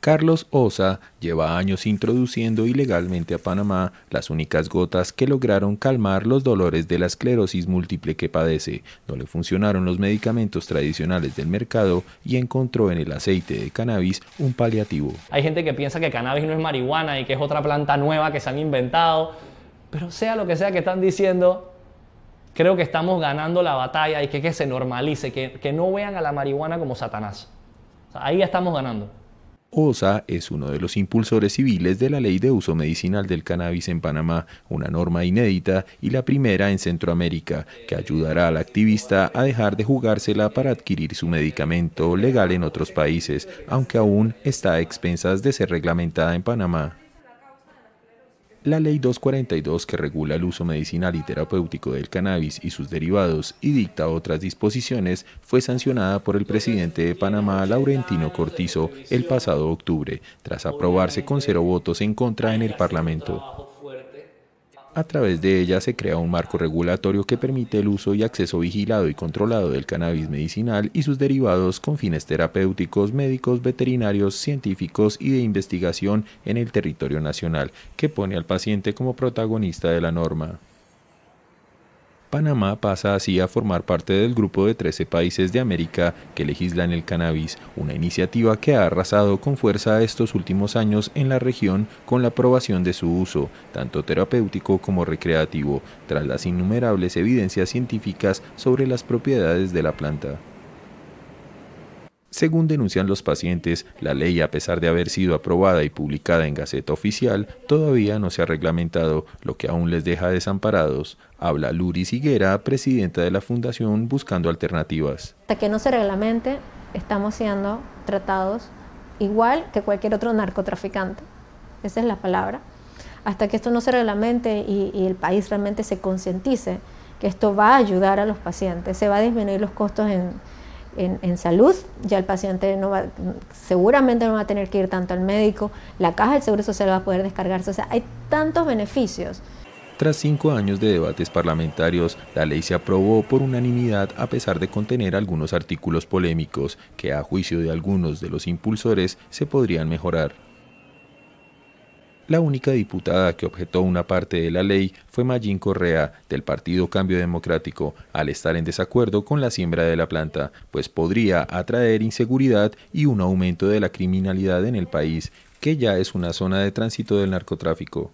Carlos Osa lleva años introduciendo ilegalmente a Panamá las únicas gotas que lograron calmar los dolores de la esclerosis múltiple que padece. No le funcionaron los medicamentos tradicionales del mercado y encontró en el aceite de cannabis un paliativo. Hay gente que piensa que cannabis no es marihuana y que es otra planta nueva que se han inventado, pero sea lo que sea que están diciendo, creo que estamos ganando la batalla y que, que se normalice, que, no vean a la marihuana como Satanás. ahí ya estamos ganando. OSA es uno de los impulsores civiles de la ley de uso medicinal del cannabis en Panamá, una norma inédita y la primera en Centroamérica, que ayudará al activista a dejar de jugársela para adquirir su medicamento legal en otros países, aunque aún está a expensas de ser reglamentada en Panamá la Ley 242 que regula el uso medicinal y terapéutico del cannabis y sus derivados y dicta otras disposiciones fue sancionada por el presidente de Panamá, Laurentino Cortizo, el pasado octubre, tras aprobarse con cero votos en contra en el Parlamento. A través de ella se crea un marco regulatorio que permite el uso y acceso vigilado y controlado del cannabis medicinal y sus derivados con fines terapéuticos, médicos, veterinarios, científicos y de investigación en el territorio nacional, que pone al paciente como protagonista de la norma. Panamá pasa así a formar parte del grupo de 13 países de América que legislan el cannabis, una iniciativa que ha arrasado con fuerza estos últimos años en la región con la aprobación de su uso, tanto terapéutico como recreativo, tras las innumerables evidencias científicas sobre las propiedades de la planta. Según denuncian los pacientes, la ley, a pesar de haber sido aprobada y publicada en Gaceta Oficial, todavía no se ha reglamentado, lo que aún les deja desamparados. Habla Luri Siguera, presidenta de la Fundación Buscando Alternativas. Hasta que no se reglamente, estamos siendo tratados igual que cualquier otro narcotraficante. Esa es la palabra. Hasta que esto no se reglamente y, y el país realmente se concientice que esto va a ayudar a los pacientes, se va a disminuir los costos en en, salud, ya el paciente seguramente no va a tener que ir tanto al médico, la caja del Seguro Social va a poder descargarse, o sea, hay tantos beneficios. Tras cinco años de debates parlamentarios, la ley se aprobó por unanimidad a pesar de contener algunos artículos polémicos que a juicio de algunos de los impulsores se podrían mejorar. La única diputada que objetó una parte de la ley fue Mayín Correa, del Partido Cambio Democrático, al estar en desacuerdo con la siembra de la planta, pues podría atraer inseguridad y un aumento de la criminalidad en el país, que ya es una zona de tránsito del narcotráfico.